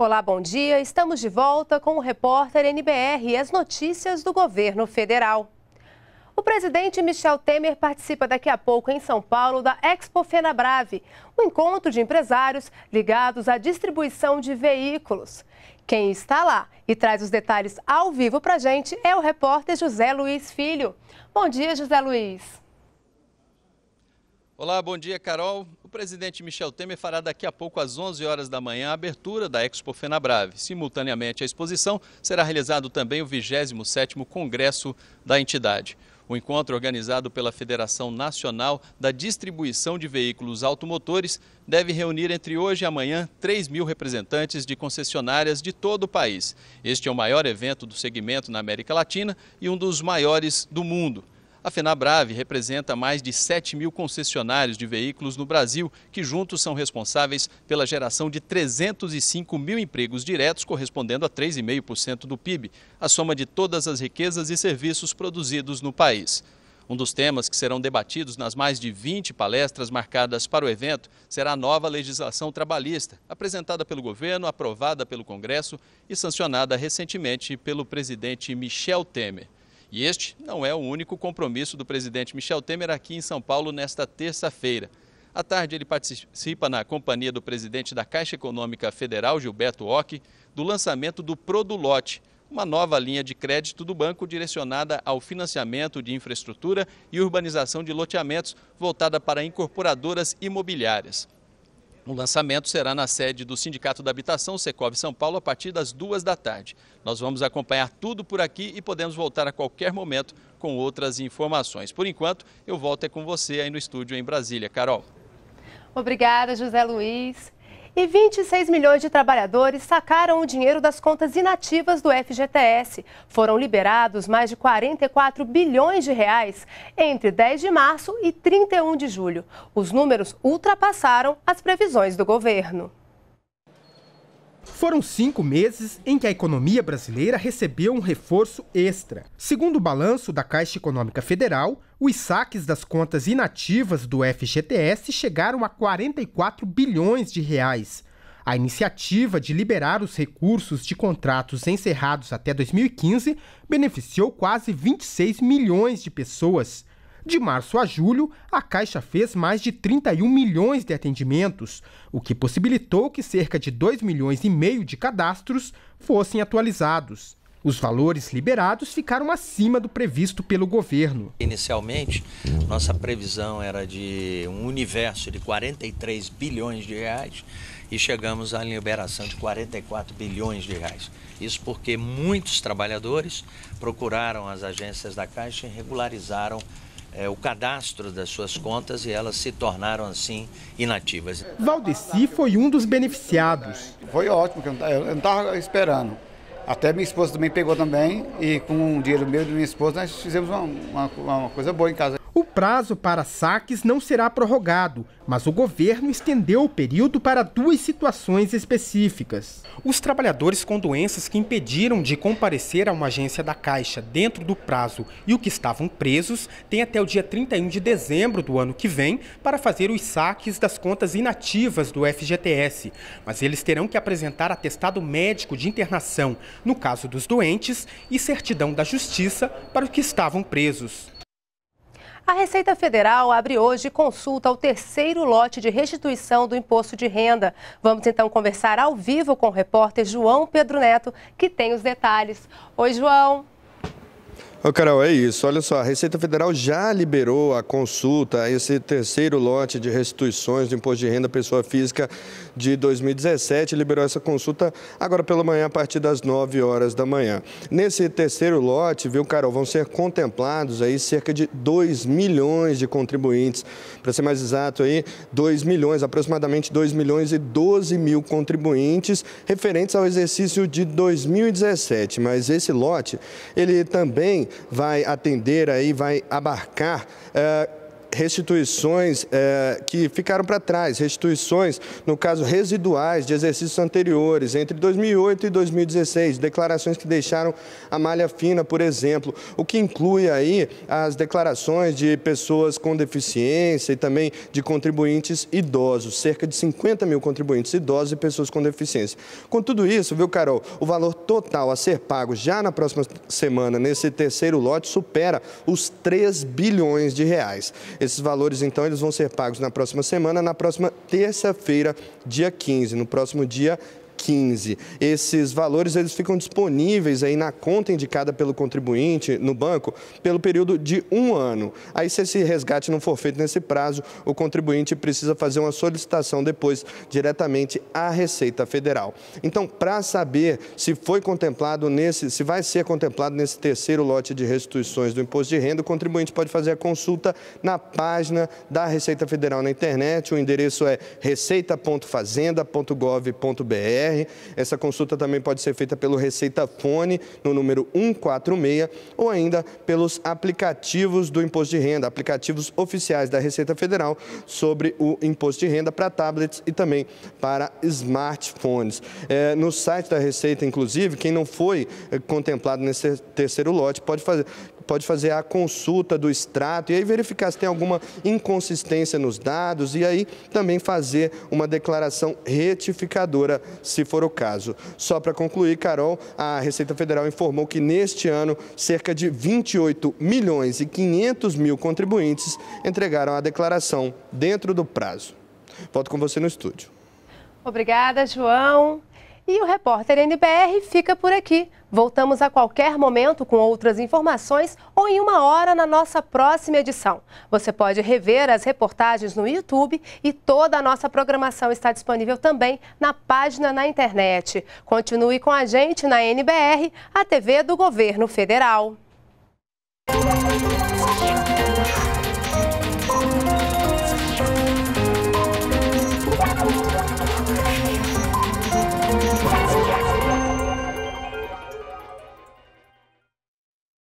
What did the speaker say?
Olá, bom dia. Estamos de volta com o repórter NBR e as notícias do governo federal. O presidente Michel Temer participa daqui a pouco em São Paulo da Expo Fenabrave, um encontro de empresários ligados à distribuição de veículos. Quem está lá e traz os detalhes ao vivo para a gente é o repórter José Luiz Filho. Bom dia, José Luiz. Olá, bom dia, Carol. O presidente Michel Temer fará daqui a pouco às 11 horas da manhã a abertura da Expo Fenabrave. Simultaneamente à exposição, será realizado também o 27º Congresso da entidade. O encontro organizado pela Federação Nacional da Distribuição de Veículos Automotores deve reunir entre hoje e amanhã 3 mil representantes de concessionárias de todo o país. Este é o maior evento do segmento na América Latina e um dos maiores do mundo. A FenaBrave representa mais de 7 mil concessionários de veículos no Brasil, que juntos são responsáveis pela geração de 305 mil empregos diretos, correspondendo a 3,5% do PIB, a soma de todas as riquezas e serviços produzidos no país. Um dos temas que serão debatidos nas mais de 20 palestras marcadas para o evento será a nova legislação trabalhista, apresentada pelo governo, aprovada pelo Congresso e sancionada recentemente pelo presidente Michel Temer. E este não é o único compromisso do presidente Michel Temer aqui em São Paulo nesta terça-feira. À tarde, ele participa na companhia do presidente da Caixa Econômica Federal, Gilberto Ock, do lançamento do Produlote, uma nova linha de crédito do banco direcionada ao financiamento de infraestrutura e urbanização de loteamentos, voltada para incorporadoras imobiliárias. O lançamento será na sede do Sindicato da Habitação, Secov São Paulo, a partir das duas da tarde. Nós vamos acompanhar tudo por aqui e podemos voltar a qualquer momento com outras informações. Por enquanto, eu volto é com você aí no estúdio em Brasília. Carol. Obrigada, José Luiz e 26 milhões de trabalhadores sacaram o dinheiro das contas inativas do FGTS. Foram liberados mais de 44 bilhões de reais entre 10 de março e 31 de julho. Os números ultrapassaram as previsões do governo. Foram cinco meses em que a economia brasileira recebeu um reforço extra. Segundo o balanço da Caixa Econômica Federal, os saques das contas inativas do FGTS chegaram a 44 bilhões de reais. A iniciativa de liberar os recursos de contratos encerrados até 2015 beneficiou quase 26 milhões de pessoas. De março a julho, a Caixa fez mais de 31 milhões de atendimentos, o que possibilitou que cerca de 2 milhões e meio de cadastros fossem atualizados. Os valores liberados ficaram acima do previsto pelo governo. Inicialmente, nossa previsão era de um universo de 43 bilhões de reais e chegamos à liberação de 44 bilhões de reais. Isso porque muitos trabalhadores procuraram as agências da Caixa e regularizaram é, o cadastro das suas contas e elas se tornaram assim inativas. Valdeci foi um dos beneficiados. Foi ótimo, eu não estava esperando. Até minha esposa também pegou também e com o dinheiro meu e da minha esposa nós fizemos uma, uma, uma coisa boa em casa. O prazo para saques não será prorrogado, mas o governo estendeu o período para duas situações específicas. Os trabalhadores com doenças que impediram de comparecer a uma agência da Caixa dentro do prazo e o que estavam presos têm até o dia 31 de dezembro do ano que vem para fazer os saques das contas inativas do FGTS, mas eles terão que apresentar atestado médico de internação, no caso dos doentes, e certidão da Justiça para os que estavam presos. A Receita Federal abre hoje consulta ao terceiro lote de restituição do imposto de renda. Vamos então conversar ao vivo com o repórter João Pedro Neto, que tem os detalhes. Oi, João. Ô Carol, é isso. Olha só, a Receita Federal já liberou a consulta, a esse terceiro lote de restituições do Imposto de Renda Pessoa Física de 2017. Liberou essa consulta agora pela manhã, a partir das 9 horas da manhã. Nesse terceiro lote, viu, Carol, vão ser contemplados aí cerca de 2 milhões de contribuintes. Para ser mais exato aí, 2 milhões, aproximadamente 2 milhões e 12 mil contribuintes referentes ao exercício de 2017. Mas esse lote, ele também vai atender aí, vai abarcar. Eh, restituições é, que ficaram para trás, restituições, no caso, residuais de exercícios anteriores, entre 2008 e 2016, declarações que deixaram a malha fina, por exemplo, o que inclui aí as declarações de pessoas com deficiência e também de contribuintes idosos, cerca de 50 mil contribuintes idosos e pessoas com deficiência. Com tudo isso, viu, Carol, o valor total a ser pago já na próxima semana, nesse terceiro lote, supera os 3 bilhões de reais. Esses valores, então, eles vão ser pagos na próxima semana, na próxima terça-feira, dia 15, no próximo dia 15. Esses valores eles ficam disponíveis aí na conta indicada pelo contribuinte no banco pelo período de um ano. Aí, se esse resgate não for feito nesse prazo, o contribuinte precisa fazer uma solicitação depois diretamente à Receita Federal. Então, para saber se foi contemplado nesse, se vai ser contemplado nesse terceiro lote de restituições do imposto de renda, o contribuinte pode fazer a consulta na página da Receita Federal na internet. O endereço é receita.fazenda.gov.br essa consulta também pode ser feita pelo Receita Fone, no número 146, ou ainda pelos aplicativos do Imposto de Renda, aplicativos oficiais da Receita Federal sobre o Imposto de Renda para tablets e também para smartphones. É, no site da Receita, inclusive, quem não foi eh, contemplado nesse terceiro lote pode fazer pode fazer a consulta do extrato e aí verificar se tem alguma inconsistência nos dados e aí também fazer uma declaração retificadora, se for o caso. Só para concluir, Carol, a Receita Federal informou que neste ano cerca de 28 milhões e 500 mil contribuintes entregaram a declaração dentro do prazo. Volto com você no estúdio. Obrigada, João. E o repórter NBR fica por aqui. Voltamos a qualquer momento com outras informações ou em uma hora na nossa próxima edição. Você pode rever as reportagens no YouTube e toda a nossa programação está disponível também na página na internet. Continue com a gente na NBR, a TV do Governo Federal.